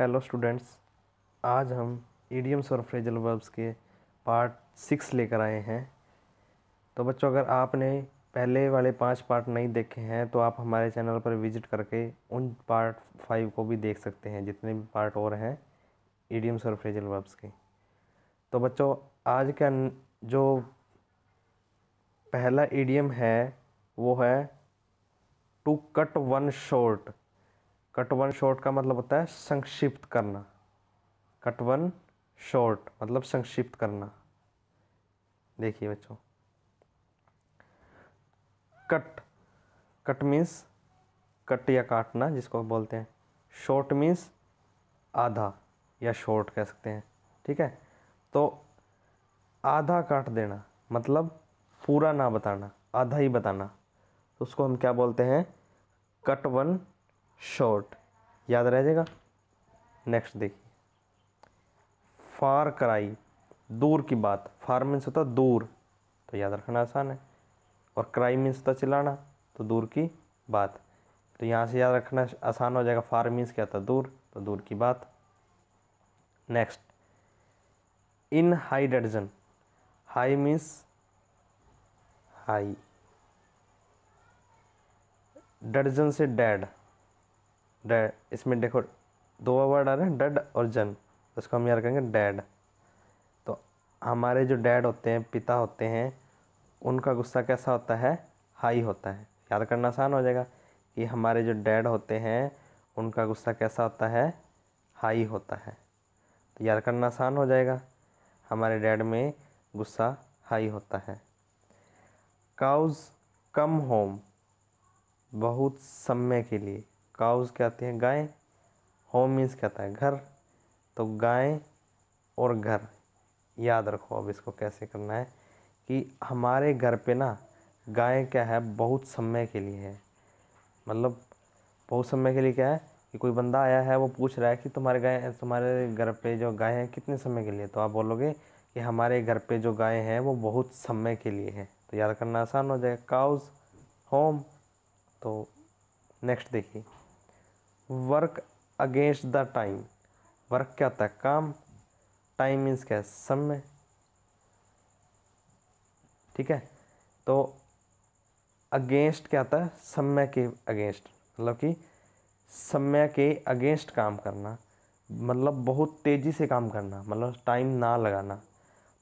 hello students आज हम idioms और फ्रेजल वर्ब्स के पार्ट सिक्स लेकर आए हैं तो बच्चों अगर आपने पहले वाले पांच पार्ट नहीं देखे हैं तो आप हमारे चैनल पर विजिट करके उन पार्ट फाइव को भी देख सकते हैं जितने भी पार्ट और हैं ईडियम्स और फ्रेजल वर्ब्स के तो बच्चों आज का जो पहला ईडियम है वो है to cut one short cut one short का मतलब होता है संक्षिप्त करना कट वन शॉर्ट मतलब संक्षिप्त करना देखिए बच्चों कट कट मीन्स कट या काटना जिसको बोलते हैं शॉर्ट मीन्स आधा या शॉर्ट कह सकते हैं ठीक है तो आधा काट देना मतलब पूरा ना बताना आधा ही बताना तो उसको हम क्या बोलते हैं कट वन शॉर्ट याद रह जाएगा नेक्स्ट देखिए फार कराई दूर की बात फार मीन्स होता दूर तो याद रखना आसान है और क्राई मीन्स होता चिल्लाना तो दूर की बात तो यहाँ से याद रखना आसान हो जाएगा फार मीन्स क्या था दूर तो दूर की बात next in high dudgeon high means high dudgeon से डेड डैड इसमें देखो दो वर्ड आ रहे हैं डड और जन उसको हम याद करेंगे डैड तो हमारे जो डैड होते हैं पिता होते हैं उनका गुस्सा कैसा होता है हाई होता है याद करना आसान हो जाएगा कि हमारे जो डैड होते हैं उनका गुस्सा कैसा होता है हाई होता है तो याद करना आसान हो जाएगा हमारे डैड में गुस्सा हाई होता है काउज कम होम बहुत समय के लिए काउज कहते हैं गाय होम मीन्स कहता है घर तो गाय और घर याद रखो अब इसको कैसे करना है कि हमारे घर पे ना गाय क्या है बहुत समय के लिए है मतलब बहुत समय के लिए क्या है कि कोई बंदा आया है वो पूछ रहा है कि तुम्हारे गाय तुम्हारे घर पे जो गाय है कितने समय के लिए तो आप बोलोगे कि हमारे घर पे जो गाय हैं वो बहुत समय के लिए है तो याद करना आसान हो जाएगा काउज होम तो नेक्स्ट देखिए work against the time work क्या होता है काम टाइम मीन्स क्या है समय ठीक है तो अगेंस्ट क्या होता है समय के अगेंस्ट मतलब कि समय के अगेंस्ट काम करना मतलब बहुत तेज़ी से काम करना मतलब टाइम ना लगाना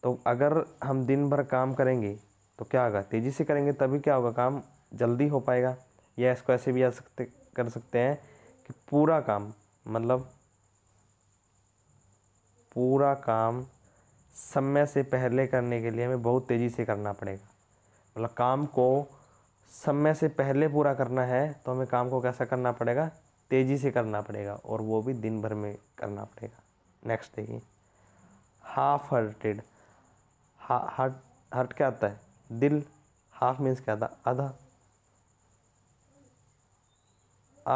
तो अगर हम दिन भर काम करेंगे तो क्या होगा तेज़ी से करेंगे तभी क्या होगा काम जल्दी हो पाएगा या इसको ऐसे भी आ सकते कर सकते हैं कि पूरा काम मतलब पूरा काम समय से पहले करने के लिए हमें बहुत तेज़ी से करना पड़ेगा मतलब काम को समय से पहले पूरा करना है तो हमें काम को कैसा करना पड़ेगा तेज़ी से करना पड़ेगा और वो भी दिन भर में करना पड़ेगा नेक्स्ट देखिए हाफ हर्टेड हा हर्ट हर्ट क्या आता है दिल हाफ मीन्स क्या आता है आधा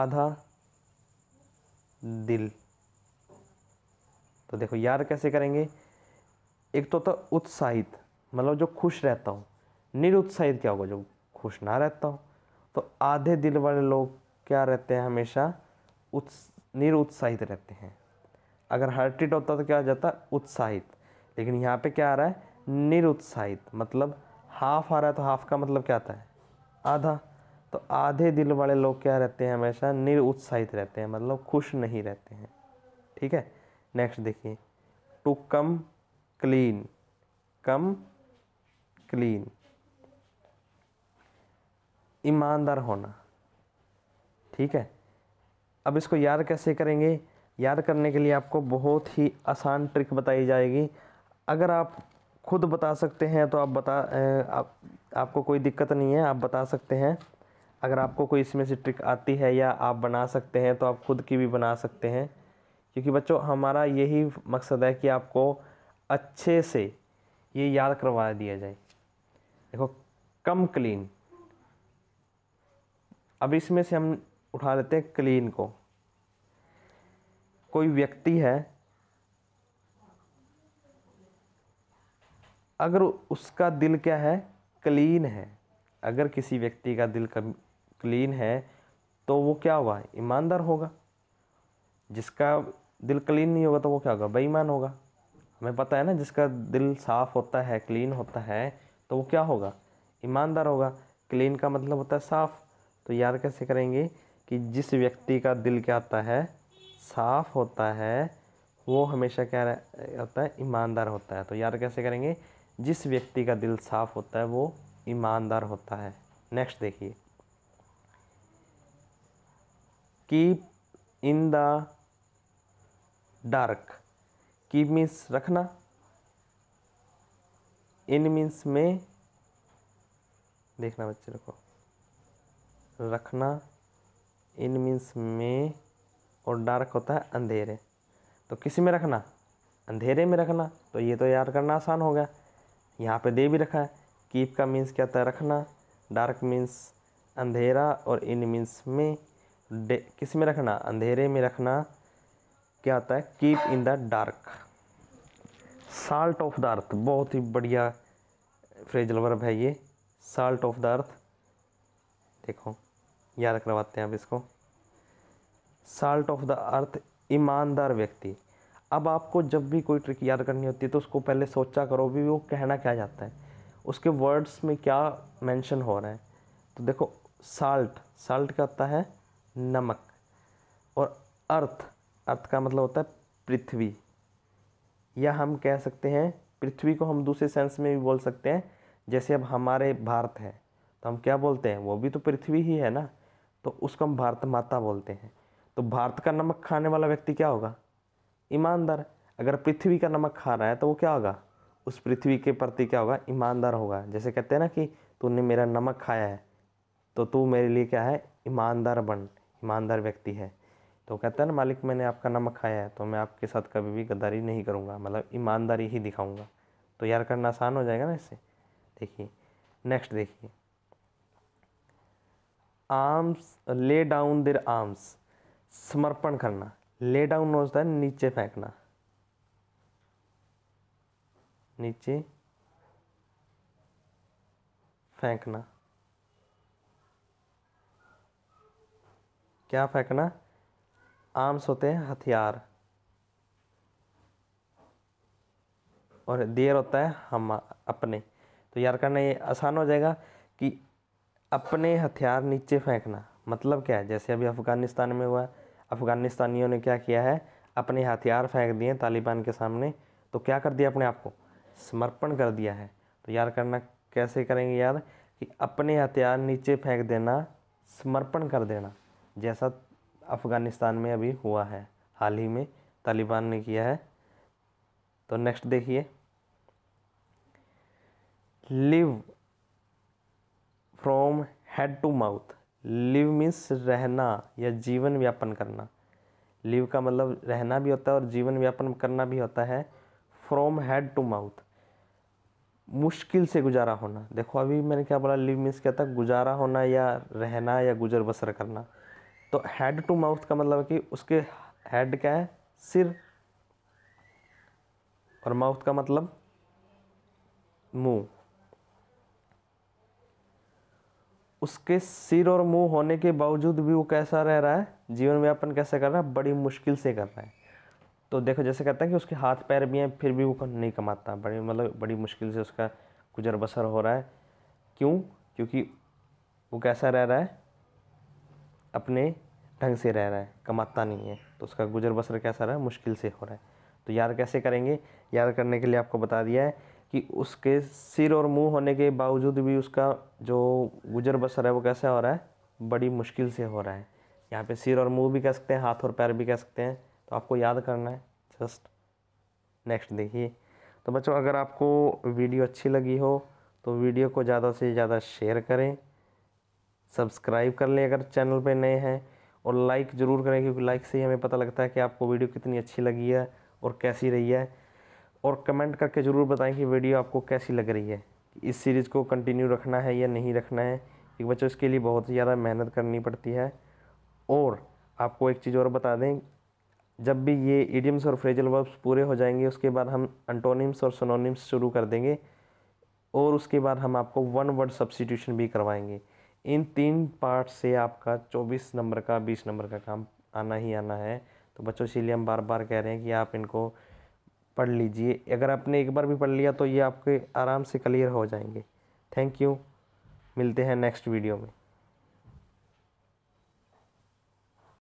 आधा दिल तो देखो यार कैसे करेंगे एक तो होता उत्साहित मतलब जो खुश रहता हूँ निरुत्साहित क्या होगा जो खुश ना रहता हूँ तो आधे दिल वाले लोग क्या रहते हैं हमेशा उत्स निरुत्साहित रहते हैं अगर हर्टेड होता तो क्या हो जाता उत्साहित लेकिन यहाँ पे क्या आ रहा है निरुत्साहित मतलब हाफ आ रहा है तो हाफ का मतलब क्या आता है आधा तो आधे दिल वाले लोग क्या रहते हैं हमेशा निरुत्साहित रहते हैं मतलब खुश नहीं रहते हैं ठीक है नेक्स्ट देखिए to come clean come clean ईमानदार होना ठीक है अब इसको याद कैसे करेंगे याद करने के लिए आपको बहुत ही आसान ट्रिक बताई जाएगी अगर आप खुद बता सकते हैं तो आप बता आप, आपको कोई दिक्कत नहीं है आप बता सकते हैं अगर आपको कोई इसमें से ट्रिक आती है या आप बना सकते हैं तो आप खुद की भी बना सकते हैं क्योंकि बच्चों हमारा यही मकसद है कि आपको अच्छे से ये याद करवा दिया जाए देखो कम क्लीन अब इसमें से हम उठा लेते हैं क्लीन को कोई व्यक्ति है अगर उसका दिल क्या है क्लीन है अगर किसी व्यक्ति का दिल कभी क्लीन है तो वो क्या होगा ईमानदार होगा जिसका दिल क्लीन नहीं होगा तो वो क्या होगा बेईमान होगा हमें पता है ना जिसका दिल साफ़ होता है क्लीन होता है तो वो क्या होगा ईमानदार होगा क्लीन का मतलब होता है साफ़ तो याद कैसे करेंगे कि जिस व्यक्ति का दिल क्या होता है साफ़ होता है वो हमेशा क्या होता है ईमानदार होता है तो याद कैसे करेंगे जिस व्यक्ति का दिल साफ़ होता है वो ईमानदार होता है नेक्स्ट देखिए keep in the dark keep means रखना इन मीन्स में देखना बच्चे को रखना इन मीन्स में और डार्क होता है अंधेरे तो किस में रखना अंधेरे में रखना तो ये तो याद करना आसान हो गया यहाँ पे दे भी रखा है कीप का मीन्स क्या होता है रखना डार्क मीन्स अंधेरा और इन मीन्स में किस में रखना अंधेरे में रखना क्या होता है keep in the dark salt of the earth बहुत ही बढ़िया फ्रेजल वर्ब है ये साल्ट ऑफ द अर्थ देखो याद करवाते हैं आप इसको साल्ट ऑफ द अर्थ ईमानदार व्यक्ति अब आपको जब भी कोई ट्रिक याद करनी होती है तो उसको पहले सोचा करो भी वो कहना क्या जाता है उसके वर्ड्स में क्या मेंशन हो रहा है तो देखो साल्ट साल्ट क्या आता है नमक और अर्थ अर्थ का मतलब होता है पृथ्वी या हम कह सकते हैं पृथ्वी को हम दूसरे सेंस में भी बोल सकते हैं जैसे अब हमारे भारत है तो हम क्या बोलते हैं वो भी तो पृथ्वी ही है ना तो उसको हम भारत माता बोलते हैं तो भारत का नमक खाने वाला व्यक्ति क्या होगा ईमानदार अगर पृथ्वी का नमक खा रहा है तो वो क्या होगा उस पृथ्वी के प्रति क्या होगा ईमानदार होगा जैसे कहते हैं ना कि तूने मेरा नमक खाया है तो तू मेरे लिए क्या है ईमानदार बन ईमानदार व्यक्ति है तो कहता है ना मालिक मैंने आपका नमक खाया है तो मैं आपके साथ कभी भी गद्दारी नहीं करूँगा मतलब ईमानदारी ही दिखाऊँगा तो यार करना आसान हो जाएगा ना इससे देखिए नेक्स्ट देखिए arms lay down there arms समर्पण करना ले डाउन होता है नीचे फेंकना नीचे फेंकना क्या फेंकना आर्म्स होते हैं हथियार और देर होता है हम अपने तो यार करना ये आसान हो जाएगा कि अपने हथियार नीचे फेंकना मतलब क्या है जैसे अभी अफ़गानिस्तान में हुआ अफ़गानिस्तानियों ने क्या किया है अपने हथियार फेंक दिए तालिबान के सामने तो क्या कर दिया अपने आप को समर्पण कर दिया है तो यार करना कैसे करेंगे यार कि अपने हथियार नीचे फेंक देना समर्पण कर देना जैसा अफ़गानिस्तान में अभी हुआ है हाल ही में तालिबान ने किया है तो नेक्स्ट देखिए live from hand to mouth live means रहना या जीवन व्यापन करना लिव का मतलब रहना भी होता है और जीवन व्यापन करना भी होता है फ्रॉम हेड टू माउथ मुश्किल से गुजारा होना देखो अभी मैंने क्या बोला लिव मीन्स क्या था गुजारा होना या रहना या गुजर बसर करना तो हेड टू माउथ का मतलब कि उसके हेड क्या है सिर और माउथ का मतलब मुंह उसके सिर और मुंह होने के बावजूद भी वो कैसा रह रहा है जीवन अपन कैसे कर रहा है बड़ी मुश्किल से कर रहा है तो देखो जैसे कहते हैं कि उसके हाथ पैर भी हैं फिर भी वो नहीं कमाता बड़ी मतलब बड़ी मुश्किल से उसका गुजर बसर हो रहा है क्यों क्योंकि वो कैसा रह रहा है अपने ढंग से रह रहा है कमाता नहीं है तो उसका गुजर बसर कैसा रहा है मुश्किल से हो रहा है तो यार कैसे करेंगे यार करने के लिए आपको बता दिया है कि उसके सिर और मुंह होने के बावजूद भी उसका जो गुजर बसर है वो कैसा हो रहा है बड़ी मुश्किल से हो रहा है यहाँ पे सिर और मुंह भी कह सकते हैं हाथ और पैर भी कह सकते हैं तो आपको याद करना है जस्ट नेक्स्ट देखिए तो बच्चों अगर आपको वीडियो अच्छी लगी हो तो वीडियो को ज़्यादा से ज़्यादा शेयर करें सब्सक्राइब कर लें अगर चैनल पर नए हैं और लाइक ज़रूर करें क्योंकि लाइक से ही हमें पता लगता है कि आपको वीडियो कितनी अच्छी लगी है और कैसी रही है और कमेंट करके ज़रूर बताएं कि वीडियो आपको कैसी लग रही है इस सीरीज़ को कंटिन्यू रखना है या नहीं रखना है क्योंकि बच्चों इसके लिए बहुत ही ज़्यादा मेहनत करनी पड़ती है और आपको एक चीज़ और बता दें जब भी ये इडियम्स और फ्रेजल वर्ब्स पूरे हो जाएंगे उसके बाद हम अंटोनिम्स और सोनोनिम्स शुरू कर देंगे और उसके बाद हम आपको वन वर्ड सब्सटीट्यूशन भी करवाएंगे इन तीन पार्ट से आपका 24 नंबर का 20 नंबर का काम आना ही आना है तो बच्चों इसीलिए हम बार बार कह रहे हैं कि आप इनको पढ़ लीजिए अगर आपने एक बार भी पढ़ लिया तो ये आपके आराम से क्लियर हो जाएंगे थैंक यू मिलते हैं नेक्स्ट वीडियो में